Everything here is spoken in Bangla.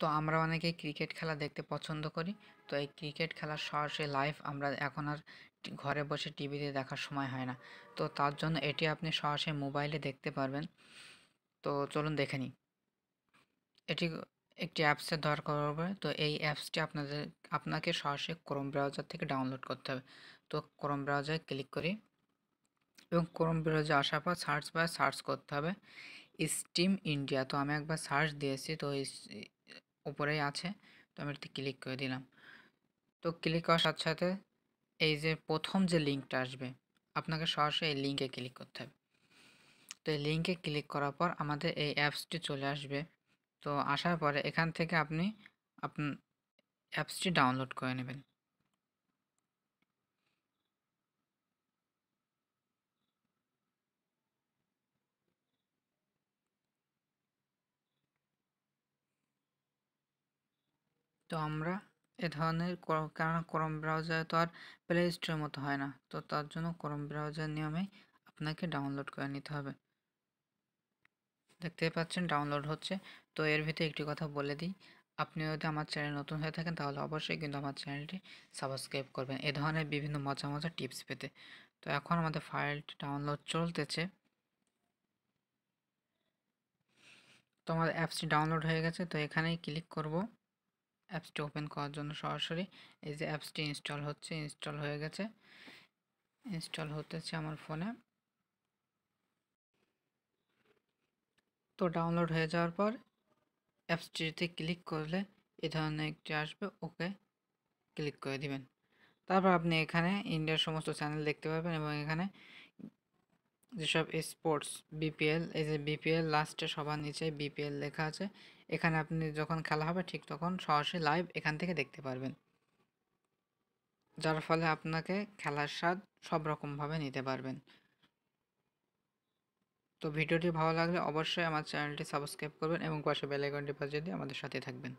তো আমরা অনেকেই ক্রিকেট খেলা দেখতে পছন্দ করি তো এই ক্রিকেট খেলার সরাসরি লাইভ আমরা এখন আর ঘরে বসে টিভিতে দেখার সময় হয় না তো তার জন্য এটি আপনি সরাসরি মোবাইলে দেখতে পারবেন তো চলুন দেখে নিই এটি একটি অ্যাপসের দরকার হবে তো এই অ্যাপসটি আপনাদের আপনাকে সরাসরি ক্রোম ব্রাউজার থেকে ডাউনলোড করতে হবে তো ক্রোম ব্রাউজারে ক্লিক করি এবং ক্রোম ব্রাউজে আসার পর সার্চ বা সার্চ করতে হবে স্টিম ইন্ডিয়া তো আমি একবার সার্চ দিয়েছি তো উপরেই আছে তো আমি এটাতে ক্লিক করে দিলাম তো ক্লিক করার সাথে সাথে এই যে প্রথম যে লিঙ্কটা আসবে আপনাকে সরাসরি এই লিঙ্কে ক্লিক করতে হবে তো এই লিঙ্কে ক্লিক করার পর আমাদের এই অ্যাপসটি চলে আসবে তো আসার পরে এখান থেকে আপনি আপনি অ্যাপসটি ডাউনলোড করে নেবেন তো আমরা এ ধরনের কারণ ক্রম ব্রাউজার তো আর প্লে স্টোরের মতো হয় না তো তার জন্য ক্রম ব্রাউজার নিয়মে আপনাকে ডাউনলোড করে নিতে হবে দেখতে পাচ্ছেন ডাউনলোড হচ্ছে তো এর ভিতরে একটি কথা বলে দিই আপনি যদি আমার চ্যানেল নতুন হয়ে থাকেন তাহলে অবশ্যই কিন্তু আমার চ্যানেলটি সাবস্ক্রাইব করবেন এ ধরনের বিভিন্ন মজা মজা টিপস পেতে তো এখন আমাদের ফাইলটি ডাউনলোড চলতেছে তো আমাদের অ্যাপসটি ডাউনলোড হয়ে গেছে তো এখানেই ক্লিক করবো অ্যাপসটি ওপেন করার জন্য সরাসরি এই যে অ্যাপসটি ইনস্টল হচ্ছে ইনস্টল হয়ে গেছে ইনস্টল হতেছে আমার ফোনে তো ডাউনলোড হয়ে যাওয়ার পর অ্যাপসটিতে ক্লিক করলে এ ধরনের একটি আসবে ওকে ক্লিক করে দিবেন তারপর আপনি এখানে ইন্ডিয়ার সমস্ত চ্যানেল দেখতে পাবেন এবং এখানে যেসব স্পোর্টস বিপিএল এই যে বিপিএল লাস্টে সবার নিচে বিপিএল লেখা আছে এখানে আপনি যখন খেলা হবে ঠিক তখন সরাসরি লাইভ এখান থেকে দেখতে পারবেন যার ফলে আপনাকে খেলার স্বাদ সব রকমভাবে নিতে পারবেন তো ভিডিওটি ভালো লাগলে অবশ্যই আমার চ্যানেলটি সাবস্ক্রাইব করবেন এবং পাশে বেলাইকনটি পাশে দিয়ে আমাদের সাথে থাকবেন